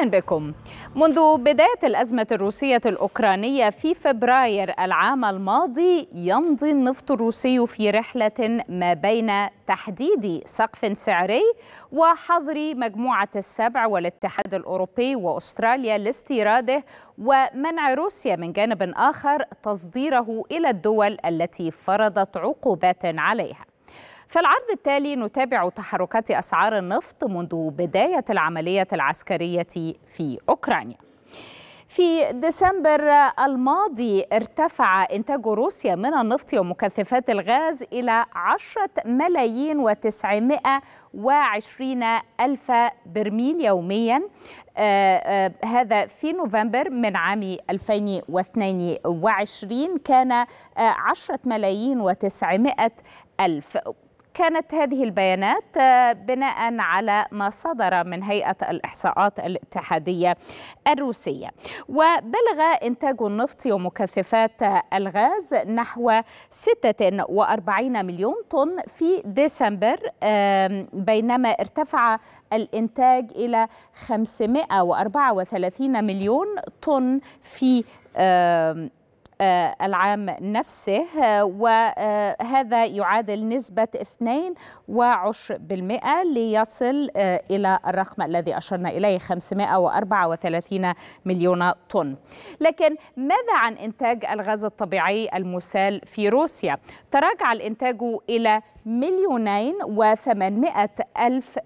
أهلا بكم منذ بداية الأزمة الروسية الأوكرانية في فبراير العام الماضي يمضي النفط الروسي في رحلة ما بين تحديد سقف سعري وحظر مجموعة السبع والاتحاد الأوروبي وأستراليا لاستيراده ومنع روسيا من جانب آخر تصديره إلى الدول التي فرضت عقوبات عليها في العرض التالي نتابع تحركات أسعار النفط منذ بداية العملية العسكرية في أوكرانيا في ديسمبر الماضي ارتفع إنتاج روسيا من النفط ومكثفات الغاز إلى عشرة ملايين وتسعمائة وعشرين ألف برميل يوميا آه آه هذا في نوفمبر من عام 2022 كان آه ملايين وتسعمائة ألف كانت هذه البيانات آه، بناء على ما صدر من هيئة الإحصاءات الاتحادية الروسية وبلغ إنتاج النفط ومكثفات الغاز نحو 46 مليون طن في ديسمبر بينما ارتفع الإنتاج إلى 534 مليون طن في آه، العام نفسه آه، وهذا يعادل نسبة 2.10% ليصل آه، إلى الرقم الذي أشرنا إليه 534 مليون طن لكن ماذا عن إنتاج الغاز الطبيعي المسال في روسيا؟ تراجع الإنتاج إلى مليونين وثمانمائة ألف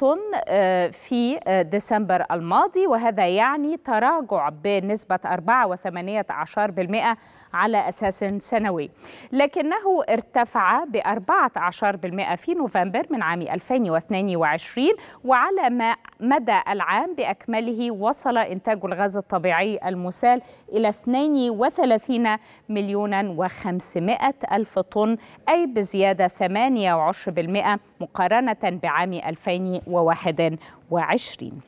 طن آه، في آه، ديسمبر الماضي وهذا يعني تراجع بنسبة 4.18% على أساس سنوي لكنه ارتفع ب 14% في نوفمبر من عام 2022 وعلى ما مدى العام بأكمله وصل إنتاج الغاز الطبيعي المسال إلى 32 مليون و500 ألف طن أي بزيادة 28% مقارنة بعام 2021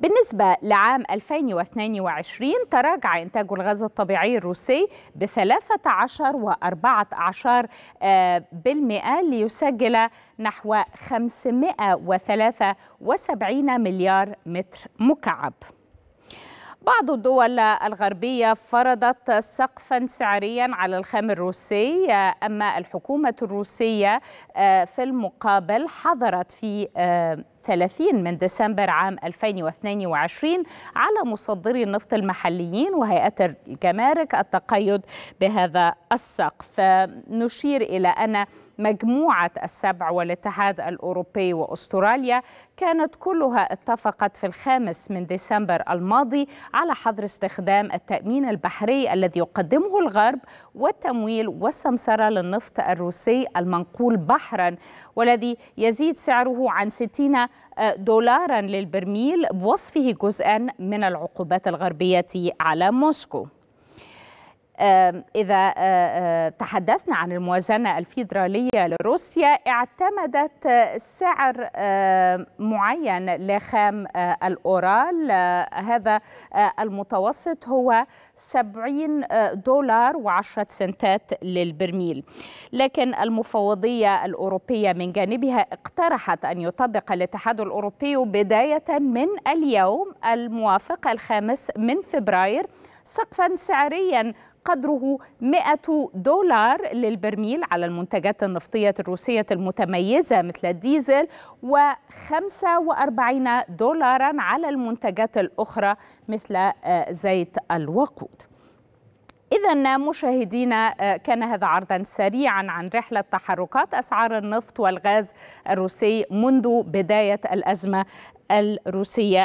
بالنسبة لعام 2022 تراجع إنتاج الغاز الطبيعي الروسي ب 13 و 14 بالمئة ليسجل نحو 573 مليار متر مكعب بعض الدول الغربية فرضت سقفا سعريا على الخام الروسي آه، أما الحكومة الروسية آه، في المقابل حظرت في آه، 30 من ديسمبر عام 2022 على مصدري النفط المحليين وهيئة الجمارك التقيد بهذا السقف نشير إلى أن مجموعة السبع والاتحاد الأوروبي وأستراليا كانت كلها اتفقت في الخامس من ديسمبر الماضي على حظر استخدام التأمين البحري الذي يقدمه الغرب والتمويل والسمسرة للنفط الروسي المنقول بحرا والذي يزيد سعره عن 60 دولارا للبرميل بوصفه جزءا من العقوبات الغربية على موسكو إذا تحدثنا عن الموازنة الفيدرالية لروسيا اعتمدت سعر معين لخام الأورال هذا المتوسط هو 70 دولار و10 سنتات للبرميل لكن المفوضية الأوروبية من جانبها اقترحت أن يطبق الاتحاد الأوروبي بداية من اليوم الموافق الخامس من فبراير سقفا سعريا قدره 100 دولار للبرميل على المنتجات النفطية الروسية المتميزة مثل الديزل و45 دولارا على المنتجات الأخرى مثل آه، زيت الوقود إذا مشاهدينا آه، كان هذا عرضا سريعا عن رحلة تحركات أسعار النفط والغاز الروسي منذ بداية الأزمة الروسية